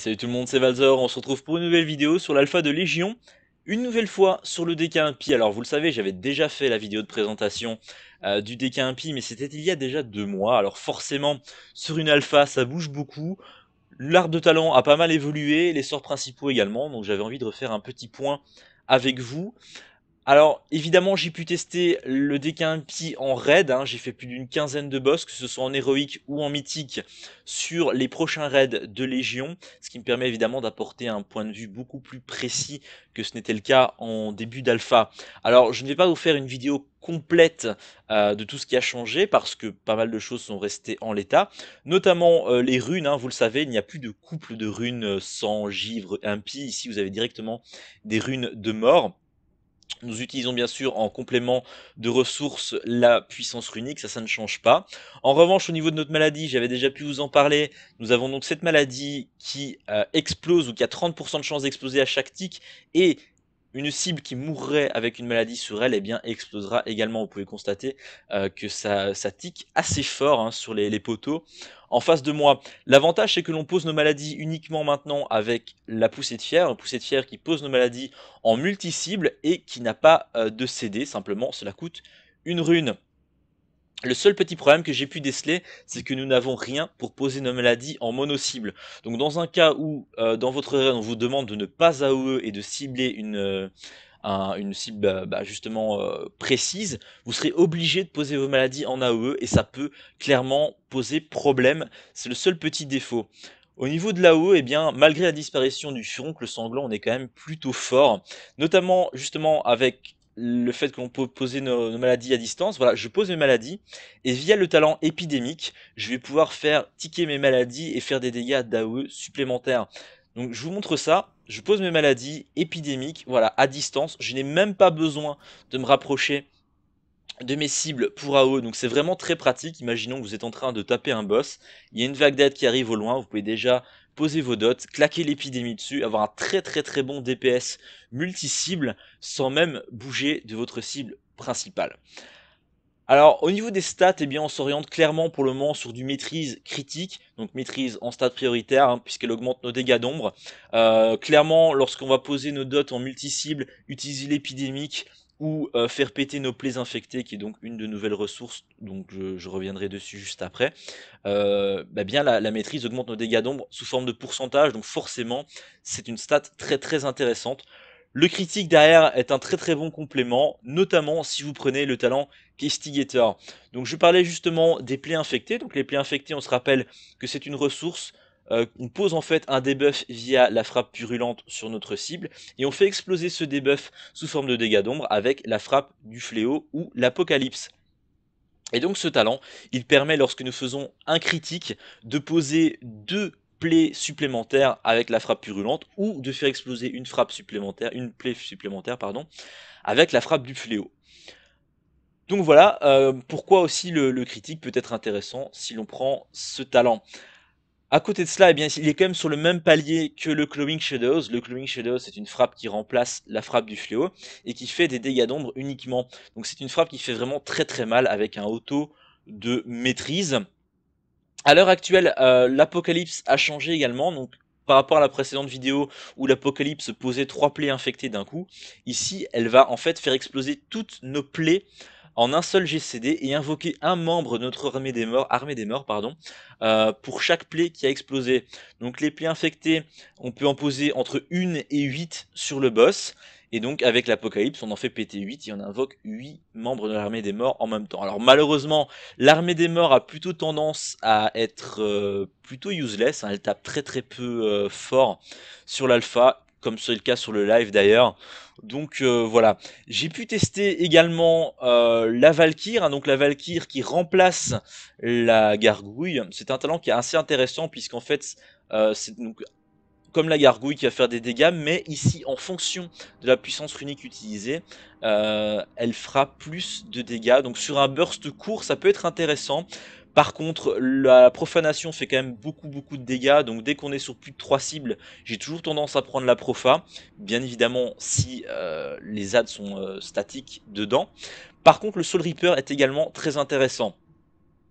Salut tout le monde, c'est Valzor, on se retrouve pour une nouvelle vidéo sur l'alpha de Légion, une nouvelle fois sur le DK Impi. Alors vous le savez, j'avais déjà fait la vidéo de présentation euh, du DK Impie, mais c'était il y a déjà deux mois, alors forcément, sur une alpha, ça bouge beaucoup, l'art de talent a pas mal évolué, les sorts principaux également, donc j'avais envie de refaire un petit point avec vous. Alors, évidemment, j'ai pu tester le dk 1 en raid. Hein. J'ai fait plus d'une quinzaine de boss, que ce soit en héroïque ou en mythique, sur les prochains raids de Légion. Ce qui me permet évidemment d'apporter un point de vue beaucoup plus précis que ce n'était le cas en début d'alpha. Alors, je ne vais pas vous faire une vidéo complète euh, de tout ce qui a changé parce que pas mal de choses sont restées en l'état, notamment euh, les runes, hein, vous le savez, il n'y a plus de couple de runes euh, sans givre impie, ici vous avez directement des runes de mort. Nous utilisons bien sûr en complément de ressources la puissance runique, ça, ça ne change pas. En revanche, au niveau de notre maladie, j'avais déjà pu vous en parler, nous avons donc cette maladie qui euh, explose ou qui a 30% de chances d'exploser à chaque tic, et une cible qui mourrait avec une maladie sur elle, eh bien, explosera également. Vous pouvez constater euh, que ça, tique assez fort hein, sur les, poteaux. En face de moi, l'avantage c'est que l'on pose nos maladies uniquement maintenant avec la poussée de fière, une poussée de fière qui pose nos maladies en multi-cible et qui n'a pas euh, de CD, simplement cela coûte une rune. Le seul petit problème que j'ai pu déceler, c'est que nous n'avons rien pour poser nos maladies en mono-cible. Donc dans un cas où euh, dans votre raid on vous demande de ne pas AOE et de cibler une, euh, une cible bah, bah, justement euh, précise, vous serez obligé de poser vos maladies en AOE et ça peut clairement poser problème. C'est le seul petit défaut. Au niveau de l'AOE, eh bien, malgré la disparition du furoncle sanglant, on est quand même plutôt fort, notamment justement avec le fait qu'on peut poser nos, maladies à distance. Voilà, je pose mes maladies et via le talent épidémique, je vais pouvoir faire tiquer mes maladies et faire des dégâts d'AOE supplémentaires. Donc je vous montre ça, je pose mes maladies épidémiques, voilà, à distance. Je n'ai même pas besoin de me rapprocher de mes cibles pour AOE, donc c'est vraiment très pratique. Imaginons que vous êtes en train de taper un boss, il y a une vague d'aide qui arrive au loin, vous pouvez déjà posez vos dots, claquez l'épidémie dessus, avoir un très très très bon DPS multi-cible sans même bouger de votre cible principale. Alors au niveau des stats, eh bien, on s'oriente clairement pour le moment sur du maîtrise critique, donc maîtrise en stade prioritaire hein, puisqu'elle augmente nos dégâts d'ombre. Euh, clairement, lorsqu'on va poser nos dots en multi-cible, utiliser l'épidémique, ou euh, faire péter nos plaies infectées, qui est donc une de nouvelles ressources, donc je, reviendrai dessus juste après, euh, bah bien la, la, maîtrise augmente nos dégâts d'ombre sous forme de pourcentage, donc forcément c'est une stat très très intéressante. Le critique derrière est un très très bon complément, notamment si vous prenez le talent Castigator. Donc je parlais justement des plaies infectées, donc les plaies infectées on se rappelle que c'est une ressource euh, on pose en fait un debuff via la frappe purulente sur notre cible et on fait exploser ce debuff sous forme de dégâts d'ombre avec la frappe du fléau ou l'apocalypse. Et donc ce talent, il permet lorsque nous faisons un critique de poser deux plaies supplémentaires avec la frappe purulente ou de faire exploser une frappe supplémentaire, une plaie supplémentaire pardon, avec la frappe du fléau. Donc voilà euh, pourquoi aussi le critique peut être intéressant si l'on prend ce talent. À côté de cela, eh bien, il est quand même sur le même palier que le Clawing Shadows. Le Clawing Shadows, c'est une frappe qui remplace la frappe du fléau et qui fait des dégâts d'ombre uniquement. Donc c'est une frappe qui fait vraiment très très mal avec un auto de maîtrise. À l'heure actuelle, euh, l'Apocalypse a changé également. Donc par rapport à la précédente vidéo où l'Apocalypse posait trois plaies infectées d'un coup, ici, elle va en fait faire exploser toutes nos plaies en un seul GCD et invoquer un membre de notre armée des morts, armée des morts pardon, euh, pour chaque plaie qui a explosé. Donc les plaies infectées, on peut en poser entre une et 8 sur le boss. Et donc avec l'Apocalypse, on en fait péter 8 et on invoque 8 membres de l'armée des morts en même temps. Alors malheureusement, l'armée des morts a plutôt tendance à être euh, plutôt useless, hein. elle tape très très peu euh, fort sur l'alpha comme c'est le cas sur le live d'ailleurs. Donc euh, voilà, j'ai pu tester également euh, la Valkyrie, hein, donc la Valkyrie qui remplace la Gargouille. C'est un talent qui est assez intéressant puisqu'en fait euh, c'est comme la gargouille qui va faire des dégâts, mais ici en fonction de la puissance runique utilisée, elle fera plus de dégâts. Donc sur un burst court, ça peut être intéressant par contre, la profanation fait quand même beaucoup beaucoup de dégâts, donc dès qu'on est sur plus de 3 cibles, j'ai toujours tendance à prendre la profa, bien évidemment si euh, les ads sont euh, statiques dedans. Par contre, le Soul Reaper est également très intéressant.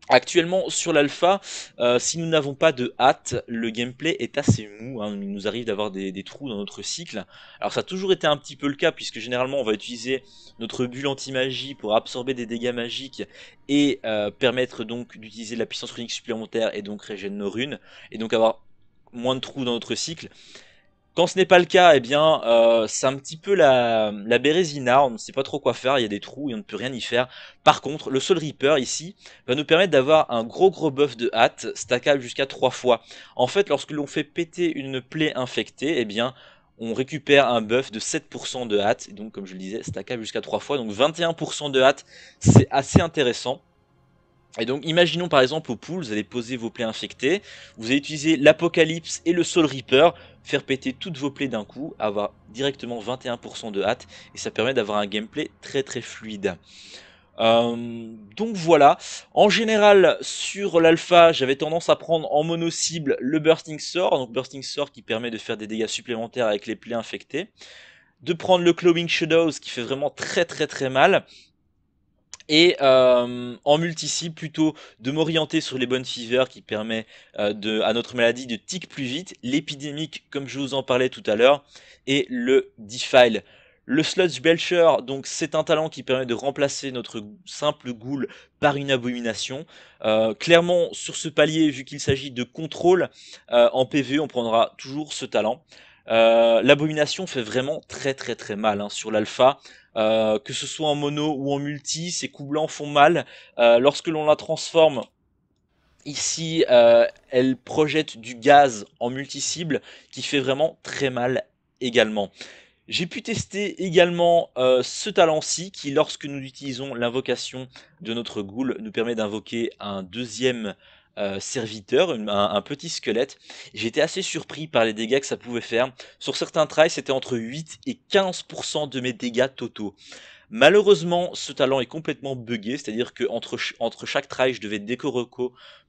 Actuellement sur l'alpha, euh, si nous n'avons pas de hâte, le gameplay est assez mou. Hein. Il nous arrive d'avoir des, trous dans notre cycle. Alors ça a toujours été un petit peu le cas puisque généralement on va utiliser notre bulle anti-magie pour absorber des dégâts magiques et euh, permettre donc d'utiliser la puissance runique supplémentaire et donc régénérer nos runes et donc avoir moins de trous dans notre cycle. Quand ce n'est pas le cas, eh bien, euh, c'est un petit peu la, la bérésina, on ne sait pas trop quoi faire, il y a des trous et on ne peut rien y faire. Par contre, le Soul Reaper ici va nous permettre d'avoir un gros gros buff de hâte, stackable jusqu'à 3 fois. En fait, lorsque l'on fait péter une plaie infectée, eh bien, on récupère un buff de 7% de hâte, donc comme je le disais, stackable jusqu'à 3 fois, donc 21% de hâte, c'est assez intéressant. Et donc, imaginons par exemple au pool, vous allez poser vos plaies infectées, vous allez utiliser l'Apocalypse et le Soul Reaper, faire péter toutes vos plaies d'un coup, avoir directement 21% de hâte, et ça permet d'avoir un gameplay très très fluide. Euh, donc voilà, en général sur l'alpha j'avais tendance à prendre en mono cible le Bursting Sword, donc Bursting Sword qui permet de faire des dégâts supplémentaires avec les plaies infectées, de prendre le Clawing Shadows qui fait vraiment très très très mal, et euh, en multi plutôt de m'orienter sur les bonnes fevers qui permet euh, de, à notre maladie de tic plus vite, l'épidémique comme je vous en parlais tout à l'heure, et le defile. Le Sludge Belcher, donc c'est un talent qui permet de remplacer notre simple ghoul par une abomination. Euh, clairement, sur ce palier, vu qu'il s'agit de contrôle, en PV, on prendra toujours ce talent. Euh, l'abomination fait vraiment très très très mal hein, sur l'alpha. Euh, que ce soit en mono ou en multi, ces coups blancs font mal. Euh, lorsque l'on la transforme, ici, elle projette du gaz en multi-cible qui fait vraiment très mal également. J'ai pu tester également ce talent-ci qui, lorsque nous utilisons l'invocation de notre ghoul, nous permet d'invoquer un deuxième euh, serviteur, un, petit squelette. J'étais assez surpris par les dégâts que ça pouvait faire. Sur certains trails, c'était entre 8 et 15% de mes dégâts totaux. Malheureusement, ce talent est complètement buggé, c'est-à-dire que entre, entre chaque trail, je devais déco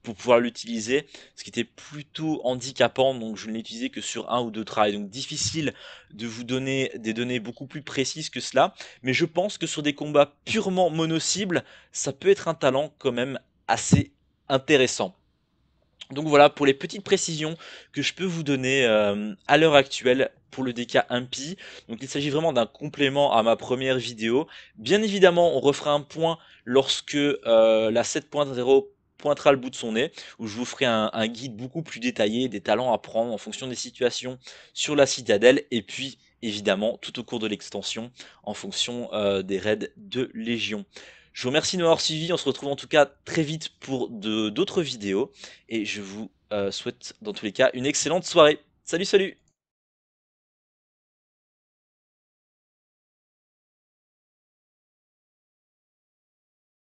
pour pouvoir l'utiliser, ce qui était plutôt handicapant, donc je ne l'utilisais que sur un ou deux trails. Donc difficile de vous donner des données beaucoup plus précises que cela, mais je pense que sur des combats purement mono-cibles, ça peut être un talent quand même assez intéressant. Donc voilà pour les petites précisions que je peux vous donner euh, à l'heure actuelle pour le DK Impi. Donc il s'agit vraiment d'un complément à ma première vidéo. Bien évidemment, on refera un point lorsque euh, la 7.0 pointera le bout de son nez, où je vous ferai un, guide beaucoup plus détaillé des talents à prendre en fonction des situations sur la citadelle, et puis évidemment tout au cours de l'extension en fonction euh, des raids de Légion. Je vous remercie de m'avoir suivi. On se retrouve en tout cas très vite pour d'autres vidéos. Et je vous euh, souhaite dans tous les cas une excellente soirée. Salut, salut